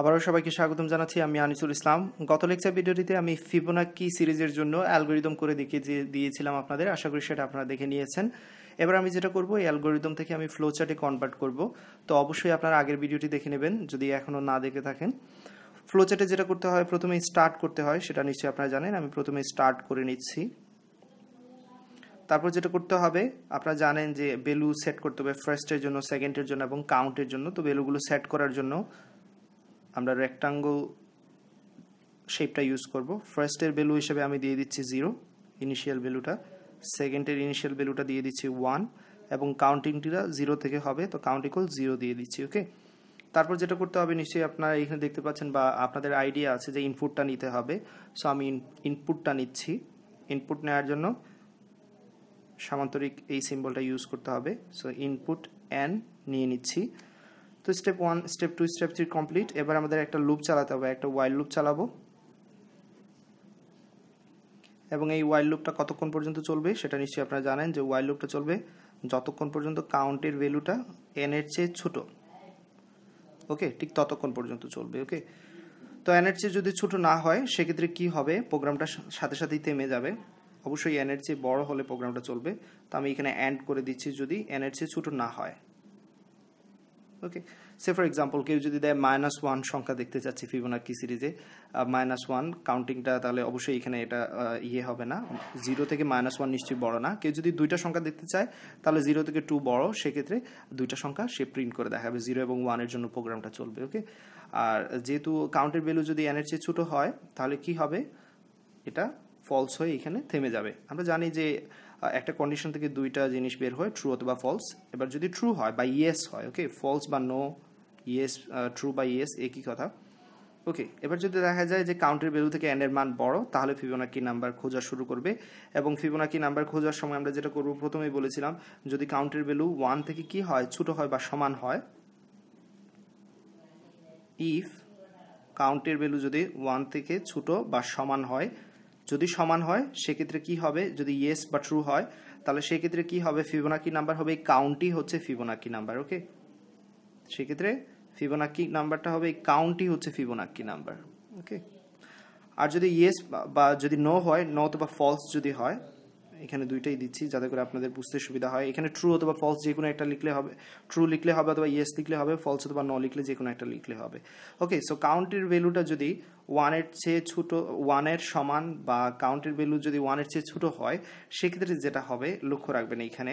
আবারও সবাইকে স্বাগতম জানাচ্ছি আমি আনিসুল ইসলাম গত লেকচার ভিডিওটিতে আমি ফিবোনাকি সিরিজের জন্য অ্যালগোরিদম করে দেখিয়ে দিয়েছিলাম আপনাদের আশা করি সেটা আপনারা দেখে নিয়েছেন এবার আমি যেটা করব এই অ্যালগোরিদম থেকে আমি ফ্লো চার্টে কনভার্ট করব তো অবশ্যই আপনারা আগের ভিডিওটি দেখে নেবেন যদি এখনও না দেখে থাকেন ফ্লো চার্টে যেটা করতে হয় প্রথমে স্টার্ট করতে হয় সেটা নিশ্চয়ই আপনারা জানেন আমি প্রথমে স্টার্ট করে নিচ্ছি তারপর যেটা করতে হবে আপনারা জানেন যে ভ্যালু সেট করতে হবে ফার্স্টের জন্য সেকেন্ডের জন্য এবং কাউন্টের জন্য তো ভ্যালুগুলো সেট করার জন্য আমরা রেক্টাঙ্গল শেপটা ইউজ করব ফার্স্টের ভ্যালু হিসেবে আমি দিয়ে দিচ্ছি জিরো ইনিশিয়াল ভ্যালুটা সেকেন্ডের ইনিশিয়াল ভ্যালুটা দিয়ে দিচ্ছি ওয়ান এবং কাউন্টিংটিরা জিরো থেকে হবে তো কাউন্টি ইকুয়াল জিরো দিয়ে দিচ্ছি ওকে তারপর যেটা করতে হবে নিশ্চয়ই আপনারা এখানে দেখতে পাচ্ছেন বা আপনাদের আইডিয়া আছে যে ইনপুটটা নিতে হবে সো আমি ইনপুটটা নিচ্ছি ইনপুট নেওয়ার জন্য সামান্তরিক এই সিম্বলটা ইউজ করতে হবে সো ইনপুট অ্যান নিয়ে নিচ্ছি তো step one step two step three complete এবার আমাদের একটা লুপ চালাতে হবে একটা ওয়াইল্ড লুপ চালাবো এবং এই ওয়াইল্ড লুপটা কতক্ষণ পর্যন্ত চলবে সেটা নিশ্চয়ই আপনারা জানেন যে ওয়াইল্ড লুপটা চলবে যতক্ষণ পর্যন্ত কাউন্টের ভ্যালুটা এনের চেয়ে ছোট ওকে ঠিক ততক্ষণ পর্যন্ত চলবে ওকে তো এনের চেয়ে যদি ছোট না হয় সেক্ষেত্রে কি হবে প্রোগ্রামটা সাথে সাথেই থেমে যাবে অবশ্যই এনের চেয়ে বড় হলে প্রোগ্রামটা চলবে তো আমি এখানে অ্যান্ড করে দিচ্ছি যদি এনের চেয়ে ছোট না হয় ওকে সে ফর এক্সাম্পল কেউ যদি দেয় মাইনাস ওয়ান সংখ্যা দেখতে চাচ্ছি ফিবোনাকি সিরিজে মাইনাস ওয়ান কাউন্টিংটা তাহলে অবশ্যই এখানে এটা ইয়ে হবে না জিরো থেকে মাইনাস ওয়ান নিশ্চয়ই বড় না কেউ যদি দুইটা সংখ্যা দেখতে চায় তাহলে জিরো থেকে টু বড় সেক্ষেত্রে দুইটা সংখ্যা সে প্রিন্ট করে দেখাবে জিরো এবং ওয়ানের জন্য প্রোগ্রামটা চলবে ওকে আর যেহেতু কাউন্টের ভ্যালু যদি এনের চেয়ে ছোটো হয় তাহলে কি হবে এটা ফলস হয়ে এখানে থেমে যাবে আমরা জানি যে একটা কন্ডিশন থেকে দুইটা জিনিস বের হয় ট্রু অথবা ফলস এবার যদি ট্রু হয় বা ইয়েস হয় ওকে ফলস বা নো ইয়েস ট্রু বা ইয়েস একই কথা ওকে এবার যদি দেখা যায় যে কাউন্টের ভ্যালু থেকে এন্ডের মান বড় তাহলে ফিবোনাকি নাম্বার খোঁজা শুরু করবে এবং ফিবোনাকি নাম্বার খোঁজার সময় আমরা যেটা করব প্রথমেই বলেছিলাম যদি কাউন্টের ভ্যালু ওয়ান থেকে কি হয় ছোট হয় বা সমান হয় ইফ কাউন্টের ভ্যালু যদি ওয়ান থেকে ছোট বা সমান হয় যদি সমান হয় সেক্ষেত্রে কি হবে যদি ইয়েস বা ট্রু হয় তাহলে সেক্ষেত্রে কি হবে ফিবোনাকি নাম্বার হবে এই হচ্ছে ফিবোনাকি নাম্বার ওকে সেক্ষেত্রে ফিবোনাকি নাম্বারটা হবে এই হচ্ছে ফিবোনাকি নাম্বার ওকে আর যদি ইয়েস বা যদি নো হয় নো অথবা ফলস যদি হয় এখানে দুইটাই দিচ্ছি যাতে করে আপনাদের বুঝতে সুবিধা হয় এখানে ট্রু অথবা ফলস যে কোনো একটা লিখলে হবে ট্রু লিখলে হবে অথবা ইয়েস লিখলে হবে ফলস অথবা ন লিখলে যে কোনো একটা লিখলে হবে ওকে সো কাউন্টের ভ্যালুটা যদি ওয়ানের চেয়ে ছোটো ওয়ানের সমান বা কাউন্টের ভ্যালু যদি ওয়ানের চেয়ে ছোটো হয় সেক্ষেত্রে যেটা হবে লক্ষ্য রাখবেন এইখানে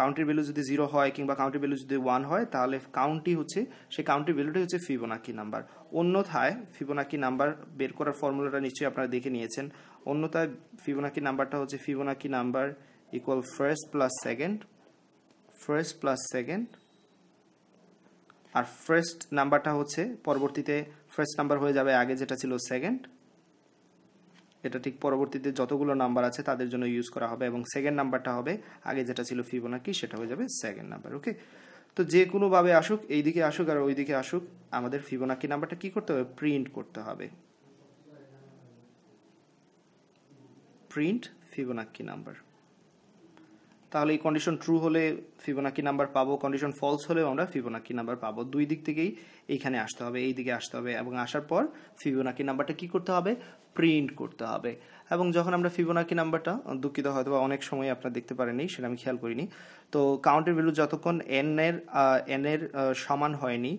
কাউন্টির ভ্যালু যদি জিরো হয় কিংবা কাউন্টির ভ্যালু যদি ওয়ান হয় তাহলে কাউন্টি হচ্ছে সেই কাউন্টির ভ্যালুটাই হচ্ছে ফিবোনাকি নাম্বার অন্যথায় ফিবোনাকি নাম্বার বের করার ফর্মুলাটা নিশ্চয়ই আপনারা দেখে নিয়েছেন অন্যথায় ফিবোনাকি নাম্বারটা হচ্ছে Fibonacci number equal first plus second first plus second আর ফার্স্ট নাম্বারটা হচ্ছে পরবর্তীতে ফার্স্ট নাম্বার হয়ে যাবে আগে যেটা ছিল সেকেন্ড এটা ঠিক পরবর্তীতে যতগুলো নাম্বার আছে তাদের জন্য ইউজ করা হবে এবং সেকেন্ড নাম্বারটা হবে আগে যেটা ছিল ফিবোনাকি সেটা হয়ে যাবে সেকেন্ড নাম্বার ওকে তো যে কোনোভাবে আসুক এই দিকে আসুক আর ওই দিকে আসুক আমাদের ফিবোনাকি নাম্বারটা কি করতে হবে প্রিন্ট করতে হবে প্রিন্ট ফিবোনাকি নাম্বার তাহলে এই কন্ডিশন ট্রু হলে ফিবোনাকি নাম্বার পাবো কন্ডিশন ফলস হলেও আমরা ফিবোনাকি নাম্বার পাবো দুই দিক থেকেই এইখানে আসতে হবে এই দিকে আসতে হবে এবং আসার পর ফিবোনাকি নাম্বারটা কি করতে হবে প্রিন্ট করতে হবে এবং যখন আমরা ফিবোনাকি নাম্বারটা দুঃখিত হয়তো বা অনেক সময় আপনারা দেখতে পারেনি সেটা আমি খেয়াল করিনি তো কাউন্টের ভ্যালু যতক্ষণ এন এর এন এর সমান হয়নি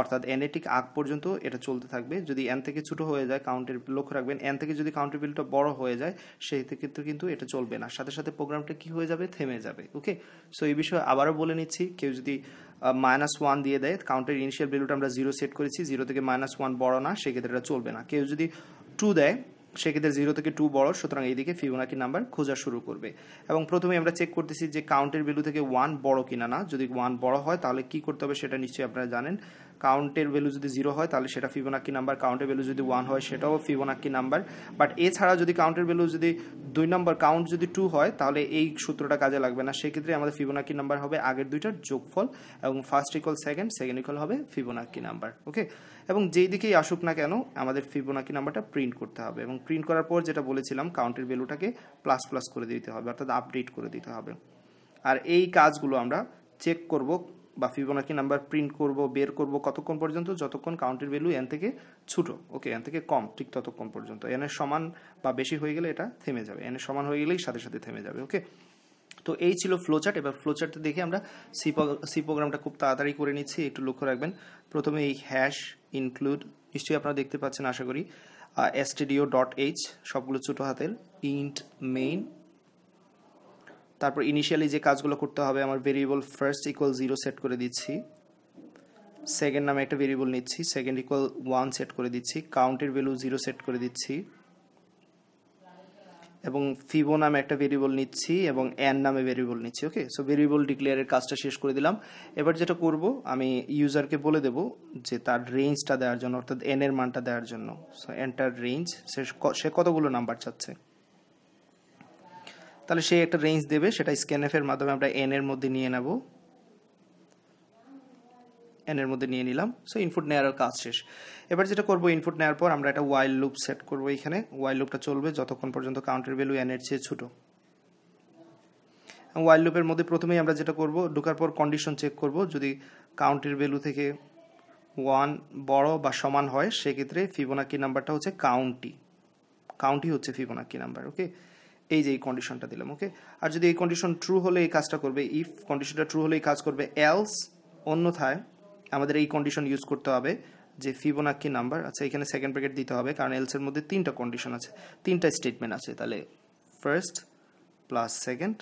অর্থাৎ এন ঠিক আগ পর্যন্ত এটা চলতে থাকবে যদি এন থেকে ছোটো হয়ে যায় কাউন্টের লক্ষ্য রাখবেন এন থেকে যদি কাউন্টের বিলটা বড় হয়ে যায় সেই ক্ষেত্রে কিন্তু এটা চলবে না সাথে সাথে প্রোগ্রামটা কি হয়ে যাবে থেমে যাবে ওকে সো এই বিষয়ে আবারও বলে নিচ্ছি কেউ যদি মাইনাস ওয়ান দিয়ে দেয় কাউন্টের ইনিশিয়াল ভ্যালুটা আমরা জিরো সেট করেছি জিরো থেকে মাইনাস ওয়ান বড় না সেক্ষেত্রে এটা চলবে না কেউ যদি টু দেয় সেক্ষেত্রে জিরো থেকে টু বড় সুতরাং এইদিকে ফিবোনাকি নাম্বার খোঁজা শুরু করবে এবং প্রথমে আমরা চেক করতেছি যে কাউন্টের ভ্যালু থেকে ওয়ান বড় কিনা না যদি ওয়ান বড় হয় তাহলে কি করতে হবে সেটা নিশ্চয়ই আপনারা জানেন কাউন্টের ভ্যালু যদি জিরো হয় তাহলে সেটা ফিবোনাকি নাম্বার কাউন্টের ভ্যালু যদি ওয়ান হয় সেটাও ফিবোনাকি নাম্বার বাট এছাড়া যদি কাউন্টের ভ্যালু যদি দুই নম্বর কাউন্ট যদি টু হয় তাহলে এই সূত্রটা কাজে লাগবে না সেক্ষেত্রে আমাদের ফিবোনাকি নাম্বার হবে আগের দুইটার যোগফল এবং first equal second second equal হবে ফিবোনাকি নাম্বার ওকে এবং যেই দিকেই আসুক না কেন আমাদের ফিবোনাকি নাম্বারটা প্রিন্ট করতে হবে এবং প্রিন্ট করার পর যেটা বলেছিলাম কাউন্টের ভ্যালুটাকে প্লাস প্লাস করে দিতে হবে অর্থাৎ আপডেট করে দিতে হবে আর এই কাজগুলো আমরা চেক করব বা ফিবোনাকি নাম্বার প্রিন্ট করব বের করব কতক্ষণ পর্যন্ত যতক্ষণ কাউন্টের ভ্যালু এন থেকে ছোটো ওকে এন থেকে কম ঠিক ততক্ষণ পর্যন্ত এন এর সমান বা বেশি হয়ে গেলে এটা থেমে যাবে এন এর সমান হয়ে গেলেই সাথে সাথে থেমে যাবে ওকে তো এই ছিল ফ্লোচার্ট এবার ফ্লোচার্টটা দেখে আমরা সি প্রোগ্রামটা খুব তাড়াতাড়ি করে নিচ্ছি একটু লক্ষ্য রাখবেন প্রথমে এই হ্যাশ ইনক্লুড নিশ্চয়ই আপনারা দেখতে পাচ্ছেন আশা করি এসটিডিও ডট এইচ সবগুলো ছোটো হাতের ইন্ট মেইন তারপর ইনিশিয়ালি যে কাজগুলো করতে হবে আমার variable first equal zero set করে দিচ্ছি সেকেন্ড নামে একটা ভেরিয়েবল নিচ্ছি সেকেন্ড ইকুয়াল ওয়ান সেট করে দিচ্ছি কাউন্টের ভ্যালু জিরো সেট করে দিচ্ছি এবং ফিবো নামে একটা ভেরিয়েবল নিচ্ছি এবং অ্যান নামে ভেরিয়েবল নিচ্ছি ওকে সো ভেরিয়েবল ডিক্লেয়ারের কাজটা শেষ করে দিলাম এবার যেটা করব আমি ইউজারকে বলে দেব যে তার রেঞ্জটা দেওয়ার জন্য অর্থাৎ এনের মানটা দেওয়ার জন্য সো এনটার রেঞ্জ সে কতগুলো নাম্বার চাচ্ছে তাহলে সে একটা রেঞ্জ দেবে সেটা স্ক্যানএফের মাধ্যমে আমরা এন এর মধ্যে নিয়ে নেব এন এর মধ্যে নিয়ে নিলাম সো ইনপুট নেওয়ার কাজ শেষ এবার যেটা করব ইনপুট নেওয়ার পর আমরা একটা ওয়াইল লুপ সেট করব এখানে ওয়াইল লুপটা চলবে যতক্ষণ পর্যন্ত কাউন্টের ভ্যালু এন এর চেয়ে ছোটো ওয়াইল লুপের মধ্যে প্রথমেই আমরা যেটা করব ঢোকার পর কন্ডিশন চেক করব যদি কাউন্টের ভ্যালু থেকে ওয়ান বড় বা সমান হয় সেক্ষেত্রে ফিবোনাকি নাম্বারটা হচ্ছে কাউন্টি কাউন্টি হচ্ছে ফিবোনাকি নাম্বার ওকে এই যে এই কন্ডিশনটা দিলাম ওকে আর যদি এই কন্ডিশন ট্রু হলে এই কাজটা করবে ইফ কন্ডিশনটা ট্রু হলে এই কাজ করবে এলস অন্যথায় আমাদের এই কন্ডিশন ইউজ করতে হবে যে ফিবোনাক্কি নাম্বার আচ্ছা এখানে সেকেন্ড প্যাকেট দিতে হবে কারণ এলসের মধ্যে তিনটা কন্ডিশন আছে তিনটা স্টেটমেন্ট আছে তাহলে first plus second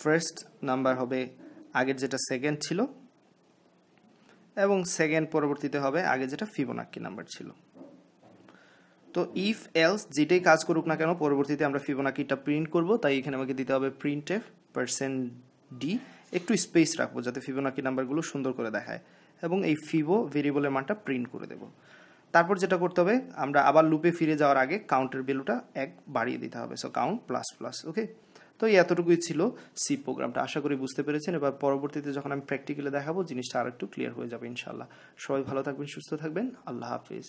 first number হবে আগের যেটা সেকেন্ড ছিল এবং সেকেন্ড পরবর্তীতে হবে আগে যেটা ফিবোনাক্কি নাম্বার ছিল তো ইফ এলস যেটাই কাজ করুক না কেন পরবর্তীতে আমরা ফিবোনাকিটা প্রিন্ট করব তাই এখানে আমাকে দিতে হবে প্রিন্ট এফ পার্সেন্ট ডি একটু স্পেস রাখবো যাতে ফিবোনাকি নাম্বারগুলো সুন্দর করে দেখায় এবং এই ফিবো ভেরিয়েবলের মানটা প্রিন্ট করে দেব তারপর যেটা করতে হবে আমরা আবার লুপে ফিরে যাওয়ার আগে কাউন্টের ভ্যালুটা এক বাড়িয়ে দিতে হবে so count plus plus okay তো এই এতটুকুই ছিল সি প্রোগ্রামটা আশা করি বুঝতে পেরেছেন এবার পরবর্তীতে যখন আমি প্র্যাকটিক্যালে দেখাবো জিনিসটা আরেকটু ক্লিয়ার হয়ে যাবে ইনশাল্লাহ সবাই ভালো থাকবেন সুস্থ থাকবেন আল্লাহ হাফিজ